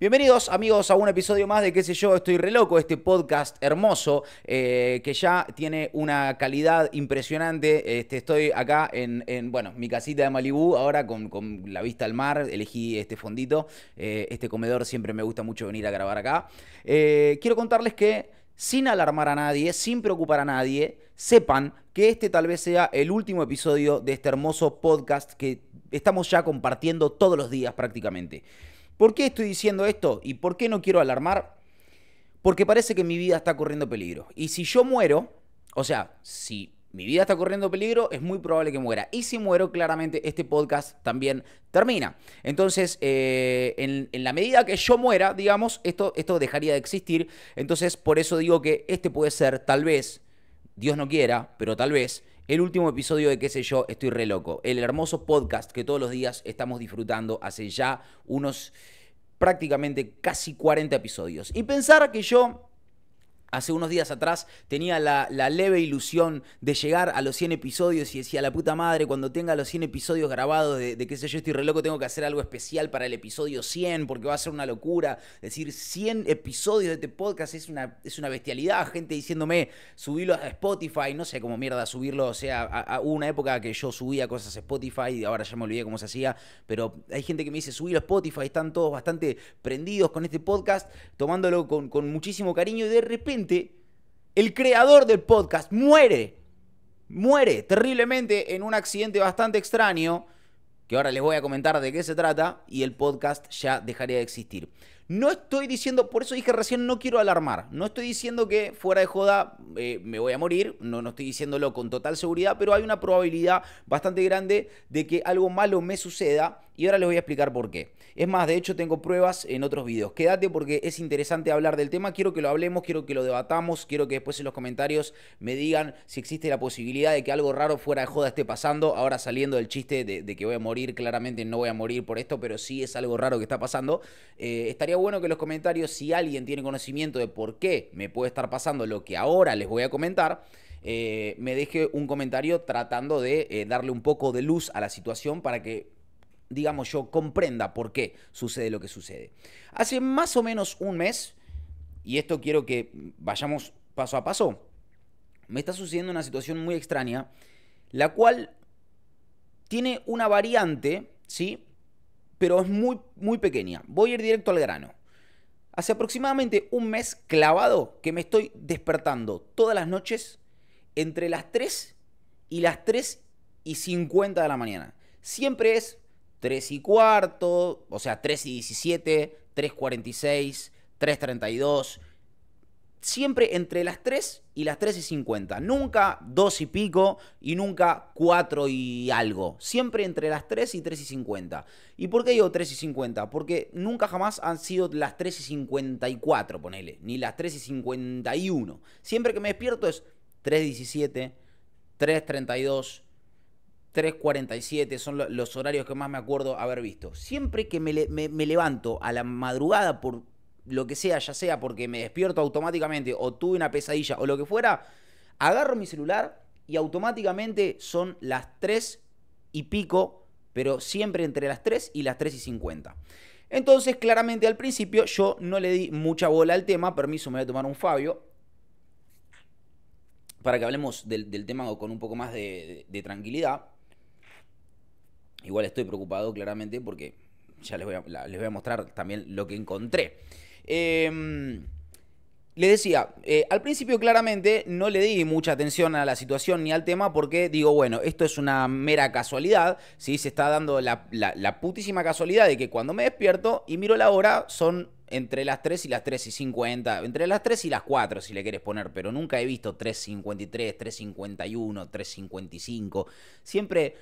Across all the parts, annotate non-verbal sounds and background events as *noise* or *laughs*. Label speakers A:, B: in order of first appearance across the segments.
A: Bienvenidos amigos a un episodio más de qué sé yo, estoy re loco, este podcast hermoso eh, que ya tiene una calidad impresionante. Este, estoy acá en, bueno, mi casita de Malibú ahora con, la vista al mar, elegí este fondito, eh, este comedor siempre me gusta mucho venir a grabar acá. Eh, quiero contarles que sin alarmar a nadie, sin preocupar a nadie, sepan que este tal vez sea el último episodio de este hermoso podcast que estamos ya compartiendo todos los días prácticamente. ¿Por qué estoy diciendo esto y por qué no quiero alarmar? Porque parece que mi vida está corriendo peligro. Y si yo muero, o sea, si mi vida está corriendo peligro, es muy probable que muera. Y si muero, claramente este podcast también termina. Entonces, eh, en, la medida que yo muera, digamos, esto, esto dejaría de existir. Entonces, por eso digo que este puede ser, tal vez, Dios no quiera, pero tal vez, el último episodio de qué sé yo, estoy re loco. El hermoso podcast que todos los días estamos disfrutando hace ya unos prácticamente casi 40 episodios. Y pensar que yo Hace unos días atrás tenía la, leve ilusión de llegar a los 100 episodios y decía, la puta madre, cuando tenga los 100 episodios grabados de, que qué sé yo, estoy re loco, tengo que hacer algo especial para el episodio 100 porque va a ser una locura. decir, 100 episodios de este podcast es una, es una bestialidad. Gente diciéndome, subilo a Spotify, no sé cómo mierda subirlo. O sea, a, una época que yo subía cosas a Spotify y ahora ya me olvidé cómo se hacía, pero hay gente que me dice, subilo a Spotify, están todos bastante prendidos con este podcast, tomándolo con, con muchísimo cariño y de repente el creador del podcast muere, muere terriblemente en un accidente bastante extraño, que ahora les voy a comentar de qué se trata, y el podcast ya dejaría de existir. No estoy diciendo, por eso dije recién, no quiero alarmar. No estoy diciendo que fuera de joda eh, me voy a morir, no, no estoy diciéndolo con total seguridad, pero hay una probabilidad bastante grande de que algo malo me suceda y ahora les voy a explicar por qué. Es más, de hecho tengo pruebas en otros videos. Quédate porque es interesante hablar del tema, quiero que lo hablemos, quiero que lo debatamos, quiero que después en los comentarios me digan si existe la posibilidad de que algo raro fuera de joda esté pasando. Ahora saliendo del chiste de, que voy a morir, claramente no voy a morir por esto, pero sí es algo raro que está pasando. Eh, estaría bueno que los comentarios, si alguien tiene conocimiento de por qué me puede estar pasando lo que ahora les voy a comentar, eh, me deje un comentario tratando de eh, darle un poco de luz a la situación para que digamos yo, comprenda por qué sucede lo que sucede. Hace más o menos un mes, y esto quiero que vayamos paso a paso, me está sucediendo una situación muy extraña, la cual tiene una variante, ¿sí? pero es muy, muy pequeña. Voy a ir directo al grano. Hace aproximadamente un mes clavado que me estoy despertando todas las noches entre las 3 y las 3 y 50 de la mañana. Siempre es 3 y cuarto, o sea, 3 y 17, 3.46, 3.32, siempre entre las 3 y las 3 y 50. Nunca 2 y pico y nunca 4 y algo. Siempre entre las 3 y 3 y 50. ¿Y por qué digo 3 y 50? Porque nunca jamás han sido las 3 y 54, ponele, ni las 3 y 51. Siempre que me despierto es 3.17, 3.32. 3.47 son los horarios que más me acuerdo haber visto. Siempre que me, me levanto a la madrugada por lo que sea, ya sea porque me despierto automáticamente o tuve una pesadilla o lo que fuera, agarro mi celular y automáticamente son las 3 y pico, pero siempre entre las 3 y las 3 y 50. Entonces, claramente al principio yo no le di mucha bola al tema, permiso, me voy a tomar un Fabio, para que hablemos del, tema con un poco más de, tranquilidad. Igual estoy preocupado claramente porque ya les voy a mostrar también lo que encontré. Em, le decía, eh, al principio claramente no le di mucha atención a la situación ni al tema porque digo, bueno, esto es una mera casualidad, ¿sí? se está dando la, la putísima casualidad de que cuando me despierto y miro la hora son entre las 3 y las 3 y 50, entre las 3 y las 4 si le quieres poner, pero nunca he visto 3.53, 3.51, 3.55, siempre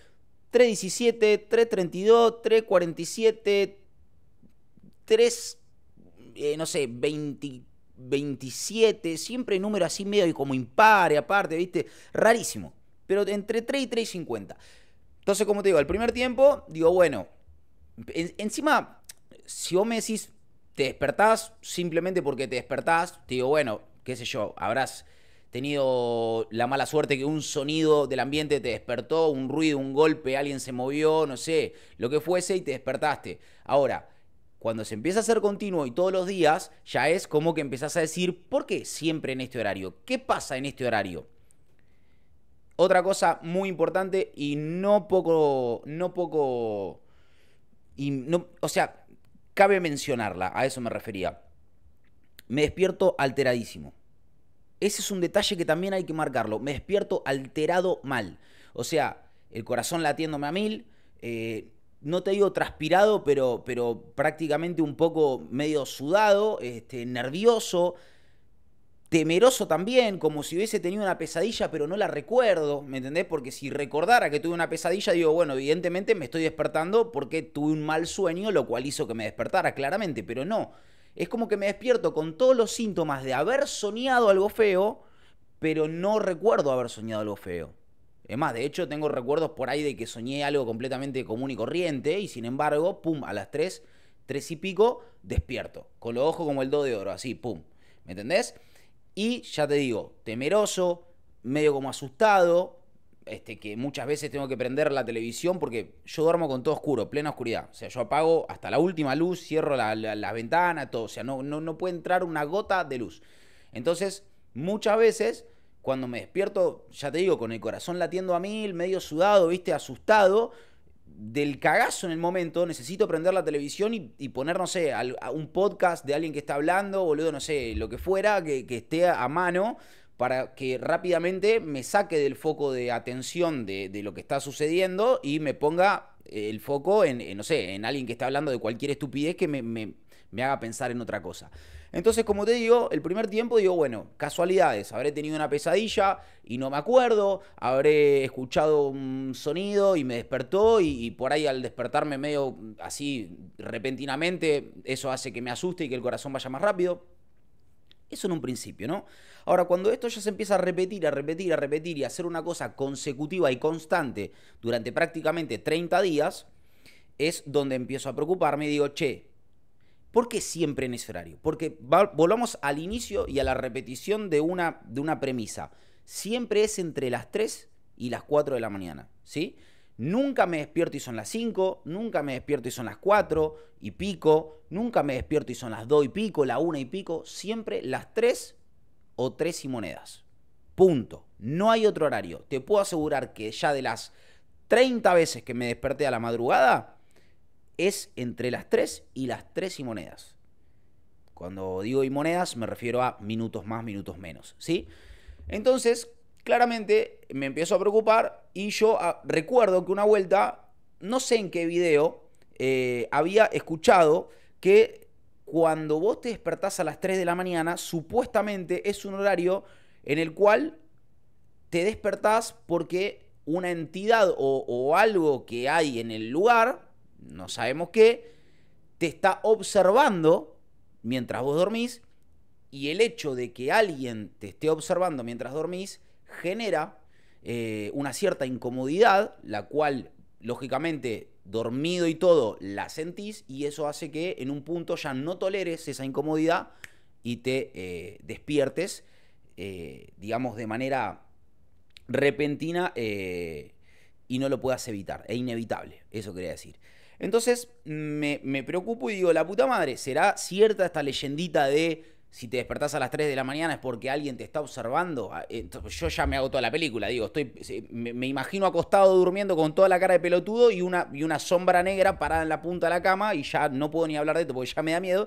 A: 3.17, 3.32, 3.47, 3 eh, no sé, 27, siempre número así medio y como impare, aparte, ¿viste? Rarísimo. Pero entre 3 y 3 Entonces, como te digo, al primer tiempo, digo, bueno, encima, si vos me decís, te despertás simplemente porque te despertás, te digo, bueno, qué sé yo, habrás tenido la mala suerte que un sonido del ambiente te despertó, un ruido, un golpe, alguien se movió, no sé, lo que fuese y te despertaste. Ahora, cuando se empieza a hacer continuo y todos los días, ya es como que empezás a decir, ¿por qué siempre en este horario? ¿Qué pasa en este horario? Otra cosa muy importante y no poco, no poco, y no, o sea, cabe mencionarla, a eso me refería. Me despierto alteradísimo. Ese es un detalle que también hay que marcarlo. Me despierto alterado mal. O sea, el corazón latiéndome a mil, eh, no te digo transpirado, pero, pero prácticamente un poco medio sudado, este, nervioso, temeroso también, como si hubiese tenido una pesadilla, pero no la recuerdo, ¿me entendés? Porque si recordara que tuve una pesadilla, digo, bueno, evidentemente me estoy despertando porque tuve un mal sueño, lo cual hizo que me despertara, claramente, pero no. Es como que me despierto con todos los síntomas de haber soñado algo feo, pero no recuerdo haber soñado algo feo. Es más, de hecho tengo recuerdos por ahí de que soñé algo completamente común y corriente y sin embargo, pum, a las 3, 3 y pico, despierto, con los ojos como el do de oro, así, pum. ¿Me entendés? Y ya te digo, temeroso, medio como asustado, este, que muchas veces tengo que prender la televisión porque yo duermo con todo oscuro, plena oscuridad. O sea, yo apago hasta la última luz, cierro la, ventanas todo. O sea, no, no puede entrar una gota de luz. Entonces, muchas veces cuando me despierto, ya te digo, con el corazón latiendo a mil, medio sudado, viste, asustado, del cagazo en el momento, necesito prender la televisión y, poner, no sé, un podcast de alguien que está hablando, boludo, no sé, lo que fuera, que, esté a mano, para que rápidamente me saque del foco de atención de, lo que está sucediendo y me ponga el foco en, no sé, en alguien que está hablando de cualquier estupidez que me haga pensar en otra cosa. Entonces, como te digo, el primer tiempo digo, bueno, casualidades, habré tenido una pesadilla y no me acuerdo, habré escuchado un sonido y me despertó y, por ahí al despertarme medio así repentinamente, eso hace que me asuste y que el corazón vaya más rápido. Eso en un principio, ¿no? Ahora, cuando esto ya se empieza a repetir, a repetir, a repetir y a hacer una cosa consecutiva y constante durante prácticamente 30 días, es donde empiezo a preocuparme y digo, che, ¿Por qué siempre en ese horario? Porque volvamos al inicio y a la repetición de una, de una premisa. Siempre es entre las 3 y las 4 de la mañana, ¿sí? Nunca me despierto y son las 5, nunca me despierto y son las 4 y pico, nunca me despierto y son las 2 y pico, la 1 y pico, siempre las 3 o 3 y monedas. Punto. No hay otro horario. Te puedo asegurar que ya de las 30 veces que me desperté a la madrugada, es entre las 3 y las 3 y monedas. Cuando digo y monedas me refiero a minutos más, minutos menos, ¿sí? Entonces, claramente me empiezo a preocupar y yo ah, recuerdo que una vuelta, no sé en qué video, eh, había escuchado que cuando vos te despertás a las 3 de la mañana, supuestamente es un horario en el cual te despertás porque una entidad o algo que hay en el lugar no sabemos qué, te está observando mientras vos dormís y el hecho de que alguien te esté observando mientras dormís genera eh, una cierta incomodidad, la cual lógicamente dormido y todo la sentís y eso hace que en un punto ya no toleres esa incomodidad y te eh, despiertes, eh, digamos, de manera repentina y no lo puedas evitar, es inevitable, eso quería decir. Entonces me, preocupo y digo, la puta madre, ¿será cierta esta leyendita de si te despertás a las 3 de la mañana es porque alguien te está observando. Ah, yo ya me hago toda la película, digo, estoy, me, imagino acostado durmiendo con toda la cara de pelotudo y una, y una sombra negra parada en la punta de la cama y ya no puedo ni hablar de esto porque ya me da miedo,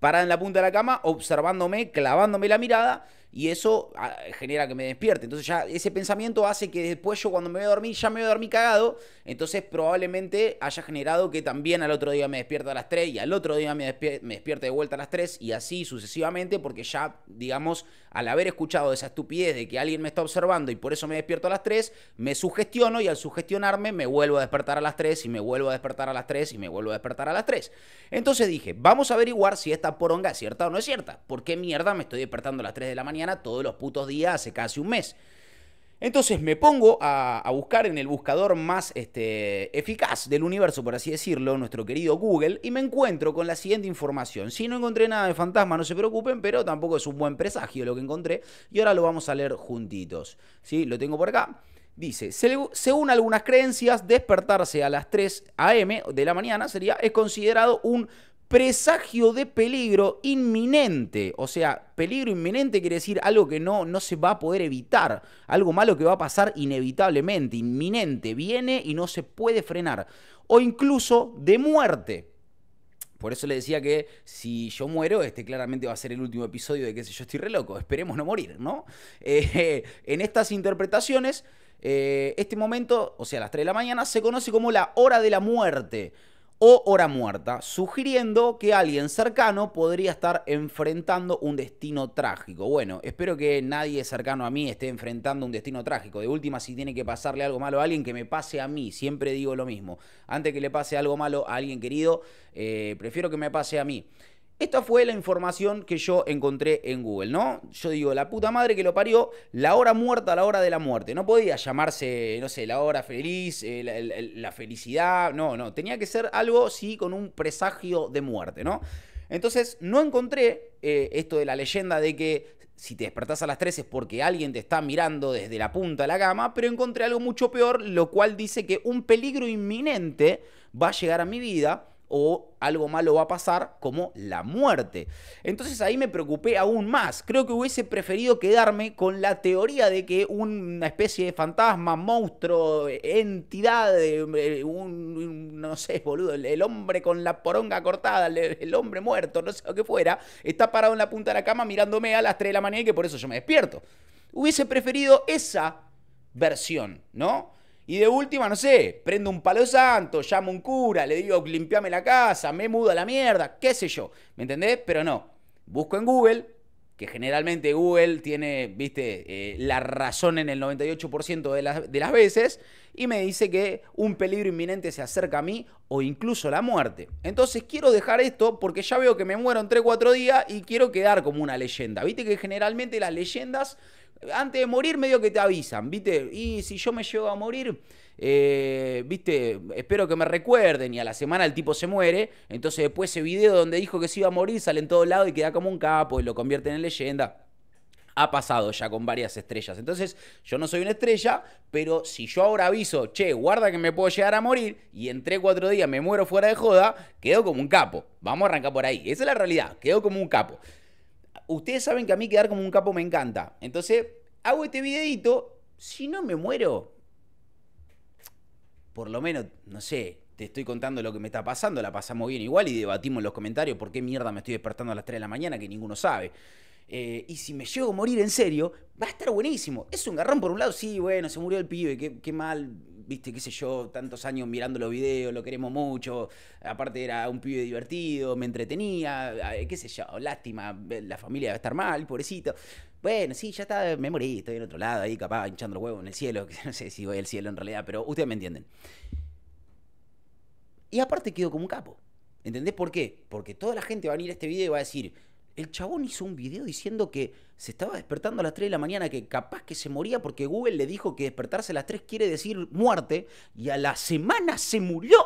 A: parada en la punta de la cama, observándome, clavándome la mirada y eso ah, genera que me despierte. Entonces ya ese pensamiento hace que después yo cuando me voy a dormir ya me voy a dormir cagado, entonces probablemente haya generado que también al otro día me despierta a las 3 y al otro día me, despierta me despierte de vuelta a las 3 y así sucesivamente porque ya, digamos, al haber escuchado esa estupidez de que alguien me está observando y por eso me despierto a las 3, me sugestiono y al sugestionarme me vuelvo a despertar a las 3 y me vuelvo a despertar a las 3 y me vuelvo a despertar a las 3. Entonces dije, vamos a averiguar si esta poronga es cierta o no es cierta. ¿Por qué mierda me estoy despertando a las 3 de la mañana? todos los putos días hace casi un mes. Entonces me pongo a, buscar en el buscador más este, eficaz del universo, por así decirlo, nuestro querido Google, y me encuentro con la siguiente información. Si no encontré nada de fantasma, no se preocupen, pero tampoco es un buen presagio lo que encontré, y ahora lo vamos a leer juntitos. ¿Sí? Lo tengo por acá. Dice, según algunas creencias, despertarse a las 3 a.m. de la mañana sería, es considerado un presagio de peligro inminente. O sea, peligro inminente quiere decir algo que no, no se va a poder evitar, algo malo que va a pasar inevitablemente, inminente, viene y no se puede frenar. O incluso de muerte. Por eso le decía que si yo muero, este claramente va a ser el último episodio de que sé yo estoy re loco. Esperemos no morir, ¿no? *laughs* Eh, en estas interpretaciones, eh, este momento, o sea, las 3 de la mañana, se conoce como la hora de la muerte o hora muerta, sugiriendo que alguien cercano podría estar enfrentando un destino trágico. Bueno, espero que nadie cercano a mí esté enfrentando un destino trágico. De última, si tiene que pasarle algo malo a alguien, que me pase a mí. Siempre digo lo mismo. Antes que le pase algo malo a alguien querido, eh, prefiero que me pase a mí. Esta fue la información que yo encontré en Google, ¿no? Yo digo, la puta madre que lo parió, la hora muerta, la hora de la muerte. No podía llamarse, no sé, la hora feliz, eh, la, felicidad, no, no. Tenía que ser algo, sí, con un presagio de muerte, ¿no? Entonces, no encontré eh, esto de la leyenda de que si te despertás a las 3 es porque alguien te está mirando desde la punta de la cama, pero encontré algo mucho peor, lo cual dice que un peligro inminente va a llegar a mi vida o algo malo va a pasar como la muerte. Entonces ahí me preocupé aún más. Creo que hubiese preferido quedarme con la teoría de que una especie de fantasma, monstruo, entidad, eh, eh, un, no sé, boludo, el, hombre con la poronga cortada, el, hombre muerto, no sé lo que fuera, está parado en la punta de la cama mirándome a las 3 de la mañana y que por eso yo me despierto. Hubiese preferido esa versión, ¿no? Y de última, no sé, prendo un palo santo, llamo a un cura, le digo limpiame la casa, me mudo a la mierda, qué sé yo. ¿Me entendés? Pero no. Busco en Google, que generalmente Google tiene, viste, eh, la razón en el 98% de las, de las veces, y me dice que un peligro inminente se acerca a mí o incluso la muerte. Entonces quiero dejar esto porque ya veo que me muero en 3-4 días y quiero quedar como una leyenda. Viste que generalmente las leyendas antes de morir medio que te avisan, ¿viste? Y si yo me llego a morir, eh, ¿viste? Espero que me recuerden y a la semana el tipo se muere, entonces después ese video donde dijo que se iba a morir sale en todo lado y queda como un capo y lo convierten en leyenda. Ha pasado ya con varias estrellas. Entonces, yo no soy una estrella, pero si yo ahora aviso, che, guarda que me puedo llegar a morir y en 3, 4 días me muero fuera de joda, quedo como un capo. Vamos a arrancar por ahí. Esa es la realidad, quedo como un capo ustedes saben que a mí quedar como un capo me encanta. Entonces, hago este videito, si no me muero, por lo menos, no sé, te estoy contando lo que me está pasando, la pasamos bien igual y debatimos en los comentarios por qué mierda me estoy despertando a las 3 de la mañana que ninguno sabe. Eh, y si me llego a morir en serio, va a estar buenísimo. Es un garrón por un lado, sí, bueno, se murió el pibe, qué mal, viste, qué sé yo, tantos años mirando los videos, lo queremos mucho, aparte era un pibe divertido, me entretenía, eh, qué sé yo, lástima, eh, la familia va a estar mal, pobrecito. Bueno, sí, ya está, me morí, estoy en otro lado, ahí capaz, hinchando los huevos en el cielo, *laughs* no sé si voy al cielo en realidad, pero ustedes me entienden. Y aparte quedó como un capo. ¿Entendés por qué? Porque toda la gente va a venir a este video y va a decir, el chabón hizo un video diciendo que se estaba despertando a las 3 de la mañana, que capaz que se moría porque Google le dijo que despertarse a las 3 quiere decir muerte, y a la semana se murió.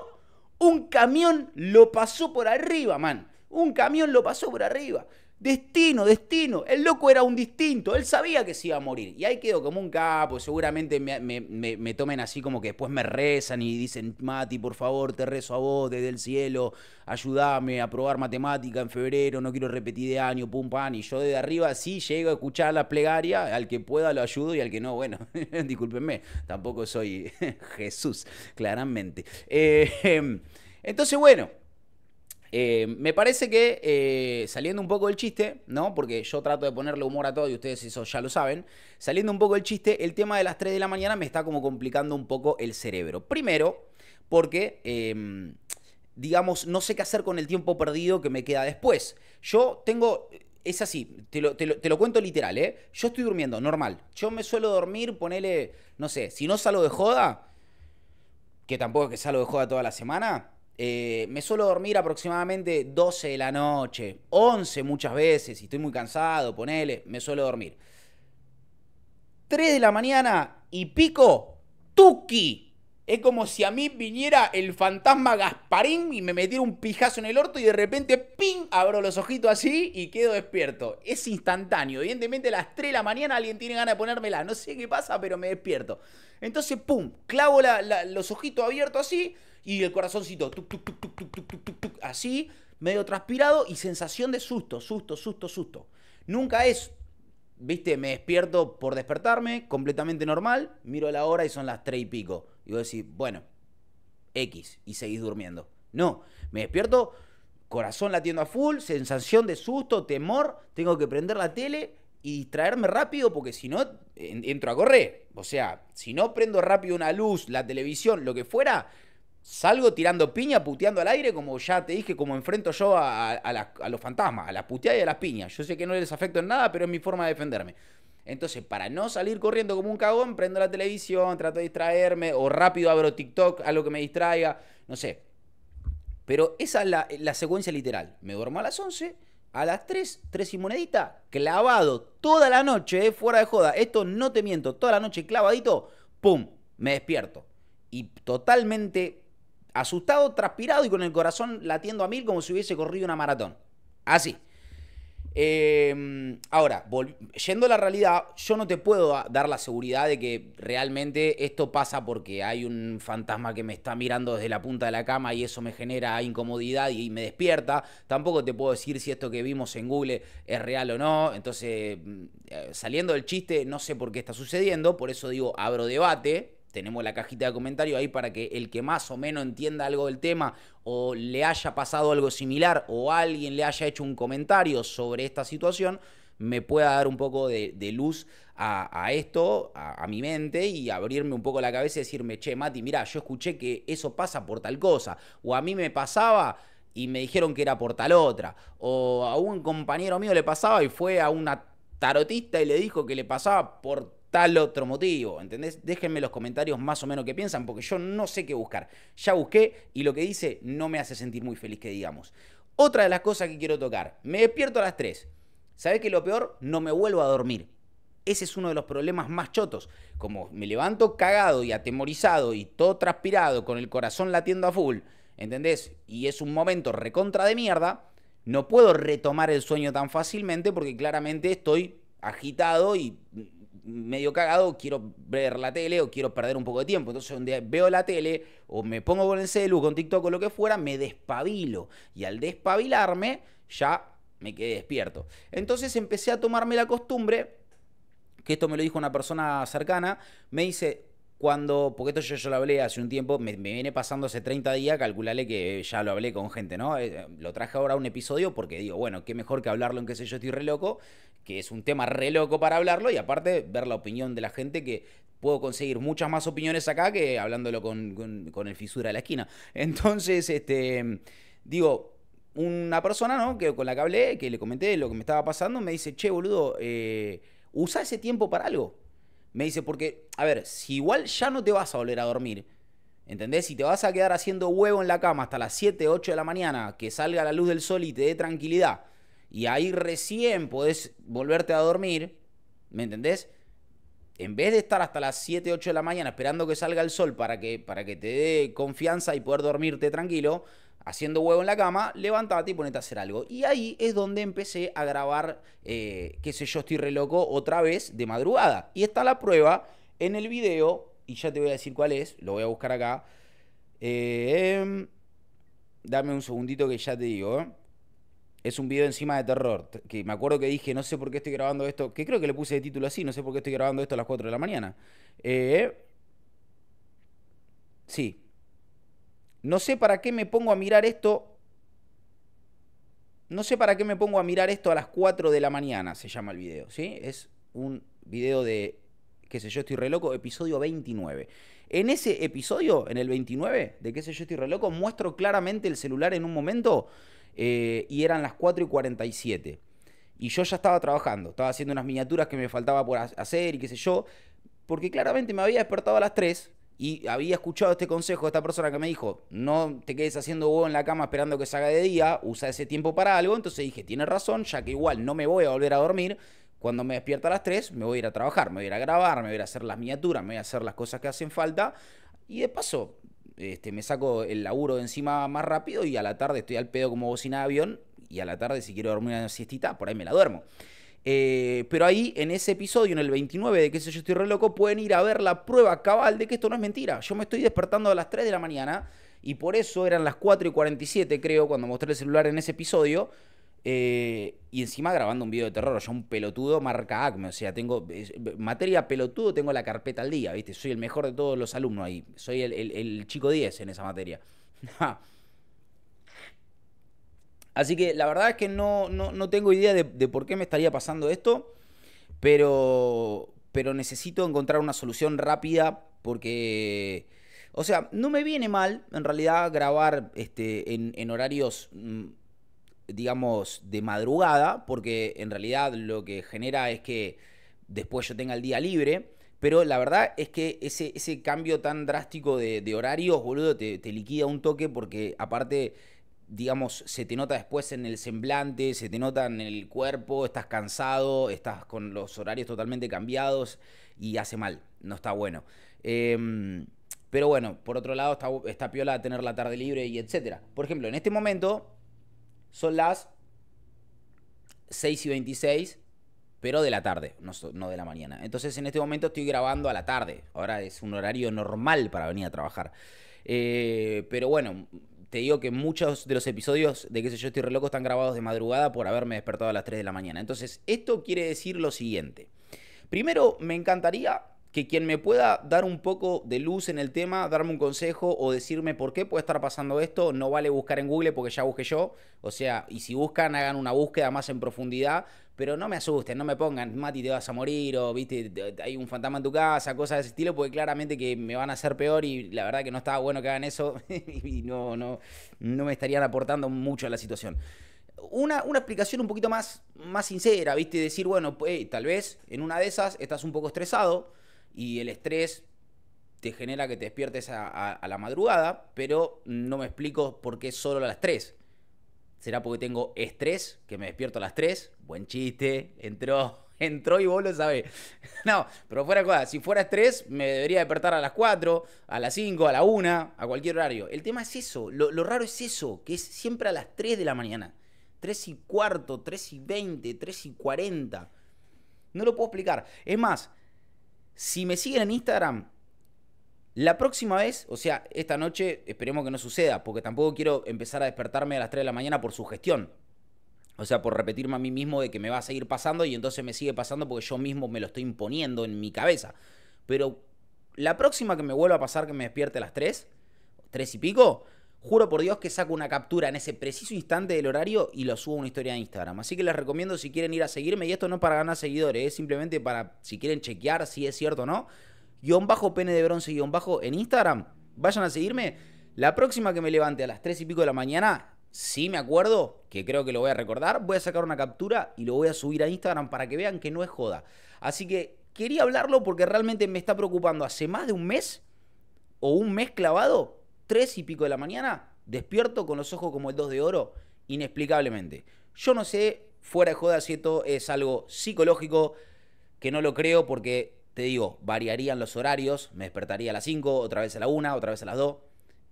A: Un camión lo pasó por arriba, man. Un camión lo pasó por arriba. Destino, destino. El loco era un distinto. Él sabía que se iba a morir. Y ahí quedo como un capo. Seguramente me, tomen así como que después me rezan y dicen, Mati, por favor, te rezo a vos desde el cielo. Ayúdame a probar matemática en febrero. No quiero repetir de año, pum, pan. Y yo desde arriba sí llego a escuchar la plegaria. Al que pueda lo ayudo y al que no, bueno, *laughs* discúlpenme. Tampoco soy *laughs* Jesús, claramente. Eh, *laughs* entonces, bueno. Eh, me parece que, eh, saliendo un poco del chiste, ¿no? Porque yo trato de ponerle humor a todo y ustedes eso ya lo saben. Saliendo un poco del chiste, el tema de las 3 de la mañana me está como complicando un poco el cerebro. Primero, porque, em, digamos, no sé qué hacer con el tiempo perdido que me queda después. Yo tengo es así, te lo, cuento literal, ¿eh? Yo estoy durmiendo, normal. Yo me suelo dormir, ponerle no sé, si no salgo de joda, que tampoco es que salgo de joda toda la semana, eh, me suelo dormir aproximadamente 12 de la noche, 11 muchas veces, y estoy muy cansado, ponele, me suelo dormir. 3 de la mañana y pico, tuki. Es como si a mí viniera el fantasma Gasparín y me metiera un pijazo en el orto y de repente, ¡ping!, abro los ojitos así y quedo despierto. Es instantáneo. Evidentemente a las 3 de la mañana alguien tiene ganas de ponérmela. No sé qué pasa, pero me despierto. Entonces, ¡pum!, clavo los ojitos abiertos así y el corazoncito, así, medio transpirado y sensación de susto, susto, susto, susto. Nunca es, viste, me despierto por despertarme, completamente normal, miro la hora y son las tres y pico. Y a decir, bueno, X, y seguís durmiendo. No, me despierto, corazón latiendo a full, sensación de susto, temor, tengo que prender la tele y distraerme rápido porque si no, entro a correr. O sea, si no prendo rápido una luz, la televisión, lo que fuera, salgo tirando piña, puteando al aire, como ya te dije, como enfrento yo a, los fantasmas, a las puteadas y a las piñas. Yo sé que no les afecto en nada, pero es mi forma de defenderme. Entonces, para no salir corriendo como un cagón, prendo la televisión, trato de distraerme, o rápido abro TikTok, algo que me distraiga, no sé. Pero esa es la, secuencia literal. Me duermo a las 11, a las 3, 3 y monedita, clavado toda la noche, eh, fuera de joda. Esto no te miento, toda la noche clavadito, ¡pum! Me despierto. Y totalmente asustado, transpirado y con el corazón latiendo a mil como si hubiese corrido una maratón. Así. Em, ahora, yendo a la realidad, yo no te puedo dar la seguridad de que realmente esto pasa porque hay un fantasma que me está mirando desde la punta de la cama y eso me genera incomodidad y me despierta. Tampoco te puedo decir si esto que vimos en Google es real o no. Entonces, mm, eh, saliendo del chiste, no sé por qué está sucediendo, por eso digo, abro debate, tenemos la cajita de comentarios ahí para que el que más o menos entienda algo del tema o le haya pasado algo similar o alguien le haya hecho un comentario sobre esta situación, me pueda dar un poco de, luz a, esto, a, mi mente y abrirme un poco la cabeza y decirme, che, Mati, mira, yo escuché que eso pasa por tal cosa, o a mí me pasaba y me dijeron que era por tal otra, o a un compañero mío le pasaba y fue a una tarotista y le dijo que le pasaba por tal otro motivo, ¿entendés? Déjenme los comentarios más o menos que piensan, porque yo no sé qué buscar. Ya busqué y lo que dice no me hace sentir muy feliz que digamos. Otra de las cosas que quiero tocar, me despierto a las tres. ¿Sabés que lo peor? No me vuelvo a dormir. Ese es uno de los problemas más chotos. Como me levanto cagado y atemorizado y todo transpirado, con el corazón latiendo a full, ¿entendés? Y es un momento recontra de mierda, no puedo retomar el sueño tan fácilmente porque claramente estoy agitado y medio cagado, quiero ver la tele o quiero perder un poco de tiempo. Entonces, donde veo la tele o me pongo con el celu, con TikTok o lo que fuera, me despabilo. Y al despabilarme, ya me quedé despierto. Entonces empecé a tomarme la costumbre, que esto me lo dijo una persona cercana, me dice, cuando, porque esto yo, lo hablé hace un tiempo, me, viene pasando hace 30 días, calculale que ya lo hablé con gente, ¿no? Eh, lo traje ahora a un episodio porque digo, bueno, qué mejor que hablarlo en qué sé yo, estoy re loco, que es un tema re loco para hablarlo y aparte ver la opinión de la gente que puedo conseguir muchas más opiniones acá que hablándolo con, el fisura de la esquina. Entonces, este, digo, una persona, ¿no? Que, con la que hablé, que le comenté lo que me estaba pasando, me dice, che, boludo, eh, usa ese tiempo para algo. Me dice, porque, a ver, si igual ya no te vas a volver a dormir, ¿entendés? Si te vas a quedar haciendo huevo en la cama hasta las 7, 8 de la mañana, que salga la luz del sol y te dé tranquilidad, y ahí recién podés volverte a dormir, ¿me entendés? En vez de estar hasta las 7, 8 de la mañana esperando que salga el sol para que, para que te dé confianza y poder dormirte tranquilo, haciendo huevo en la cama, levantate y ponete a hacer algo. Y ahí es donde empecé a grabar, eh, qué sé yo, estoy re loco otra vez de madrugada. Y está la prueba en el video, y ya te voy a decir cuál es, lo voy a buscar acá. Em, dame un segundito que ya te digo. ¿eh? Es un video encima de terror, que me acuerdo que dije, no sé por qué estoy grabando esto, que creo que le puse de título así, no sé por qué estoy grabando esto a las 4 de la mañana. Eh, sí, no sé para qué me pongo a mirar esto. No sé para qué me pongo a mirar esto a las 4 de la mañana, se llama el video, ¿sí? Es un video de, qué sé yo, estoy re loco, episodio 29. En ese episodio, en el 29, de qué sé yo, estoy re loco, muestro claramente el celular en un momento eh, y eran las 4 y 47. Y yo ya estaba trabajando, estaba haciendo unas miniaturas que me faltaba por hacer y qué sé yo, porque claramente me había despertado a las 3 y había escuchado este consejo de esta persona que me dijo, no te quedes haciendo huevo en la cama esperando que salga de día, usa ese tiempo para algo. Entonces dije, tiene razón, ya que igual no me voy a volver a dormir. Cuando me despierta a las 3, me voy a ir a trabajar, me voy a ir a grabar, me voy a ir a hacer las miniaturas, me voy a hacer las cosas que hacen falta. Y de paso, este, me saco el laburo de encima más rápido y a la tarde estoy al pedo como bocina de avión. Y a la tarde, si quiero dormir una siestita, por ahí me la duermo. Eh, pero ahí, en ese episodio, en el 29 de que sé yo, estoy re loco, pueden ir a ver la prueba cabal de que esto no es mentira. Yo me estoy despertando a las 3 de la mañana y por eso eran las 4 y 47, creo, cuando mostré el celular en ese episodio. Eh, y encima grabando un video de terror, yo un pelotudo marca ACME, o sea, tengo materia pelotudo, tengo la carpeta al día, ¿viste? Soy el mejor de todos los alumnos ahí, soy el, el chico 10 en esa materia. *laughs* Así que la verdad es que no, tengo idea de, por qué me estaría pasando esto, pero, pero necesito encontrar una solución rápida porque, o sea, no me viene mal en realidad grabar este, en, horarios, mm, digamos, de madrugada, porque en realidad lo que genera es que después yo tenga el día libre. Pero la verdad es que ese, ese cambio tan drástico de, horarios, boludo, te liquida un toque porque aparte digamos, se te nota después en el semblante, se te nota en el cuerpo, estás cansado, estás con los horarios totalmente cambiados y hace mal, no está bueno. Em, pero bueno, por otro lado está, está piola tener la tarde libre y etcétera. Por ejemplo, en este momento son las 6 y 26, pero de la tarde, no, de la mañana. Entonces en este momento estoy grabando a la tarde. Ahora es un horario normal para venir a trabajar. Eh, pero bueno, te digo que muchos de los episodios de qué sé yo estoy re loco están grabados de madrugada por haberme despertado a las 3 de la mañana. Entonces, esto quiere decir lo siguiente. Primero, me encantaría que quien me pueda dar un poco de luz en el tema, darme un consejo o decirme por qué puede estar pasando esto, no vale buscar en Google porque ya busqué yo. O sea, y si buscan, hagan una búsqueda más en profundidad, pero no me asusten, no me pongan, Mati, te vas a morir o, viste, hay un fantasma en tu casa, cosas de ese estilo, porque claramente que me van a hacer peor y la verdad que no estaba bueno que hagan eso *laughs* y no, no, no me estarían aportando mucho a la situación. Una, una, explicación un poquito más, más sincera, ¿viste? Decir, bueno, pues, tal vez en una de esas estás un poco estresado, y el estrés te genera que te despiertes a, la madrugada, pero no me explico por qué solo a las 3. ¿Será porque tengo estrés, que me despierto a las 3? Buen chiste, entró, *laughs* entró y vos lo sabés. *laughs* No, pero fuera cosa, si fuera estrés, me debería despertar a las 4, a las 5, a la 1, a cualquier horario. El tema es eso, lo, lo raro es eso, que es siempre a las 3 de la mañana. 3 y cuarto, 3 y 20, 3 y 40. No lo puedo explicar. Es más, si me siguen en Instagram, la próxima vez, o sea, esta noche esperemos que no suceda, porque tampoco quiero empezar a despertarme a las 3 de la mañana por su O sea, por repetirme a mí mismo de que me va a seguir pasando y entonces me sigue pasando porque yo mismo me lo estoy imponiendo en mi cabeza. Pero la próxima que me vuelva a pasar que me despierte a las 3, 3 y pico, Juro por Dios que saco una captura en ese preciso instante del horario y lo subo a una historia de Instagram. Así que les recomiendo si quieren ir a seguirme, y esto no para ganar seguidores, es simplemente para si quieren chequear si es cierto o no. Guión bajo pene de bronce, guión bajo en Instagram. Vayan a seguirme. La próxima que me levante a las 3 y pico de la mañana, si me acuerdo, que creo que lo voy a recordar, voy a sacar una captura y lo voy a subir a Instagram para que vean que no es joda. Así que quería hablarlo porque realmente me está preocupando hace más de un mes o un mes clavado 3 y pico de la mañana, despierto con los ojos como el 2 de oro, inexplicablemente. Yo no sé, fuera de joda, si esto es algo psicológico, que no lo creo porque, te digo, variarían los horarios, me despertaría a las 5, otra vez a la 1, otra vez a las 2,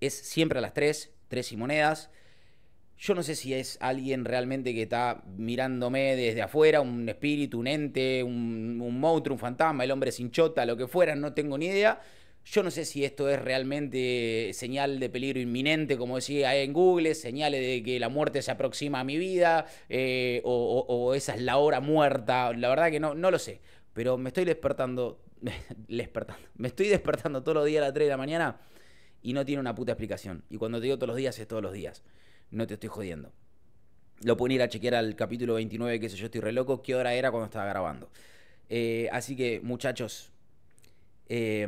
A: es siempre a las 3, 3 y monedas. Yo no sé si es alguien realmente que está mirándome desde afuera, un espíritu, un ente, un, un monstruo, un fantasma, el hombre sin chota, lo que fuera, no tengo ni idea. Yo no sé si esto es realmente señal de peligro inminente, como decía en Google, señales de que la muerte se aproxima a mi vida, eh, o, esa es la hora muerta. La verdad que no, no lo sé. Pero me estoy despertando, *laughs* despertando, me estoy despertando todos los días a las 3 de la mañana y no tiene una puta explicación. Y cuando te digo todos los días, es todos los días. No te estoy jodiendo. Lo pueden ir a chequear al capítulo 29, que sé yo, estoy re loco, qué hora era cuando estaba grabando. Eh, así que, muchachos, eh,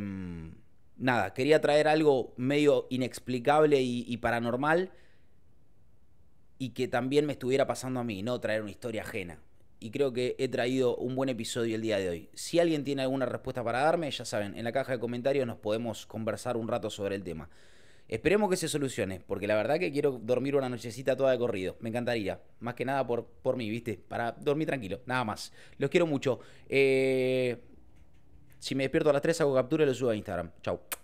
A: nada, quería traer algo medio inexplicable y, paranormal y que también me estuviera pasando a mí, no traer una historia ajena. Y creo que he traído un buen episodio el día de hoy. Si alguien tiene alguna respuesta para darme, ya saben, en la caja de comentarios nos podemos conversar un rato sobre el tema. Esperemos que se solucione, porque la verdad que quiero dormir una nochecita toda de corrido. Me encantaría. Más que nada por, por mí, ¿viste? Para dormir tranquilo, nada más. Los quiero mucho. Eh Si mi è perduto la 3 con Abdul e lo suo Instagram. Ciao.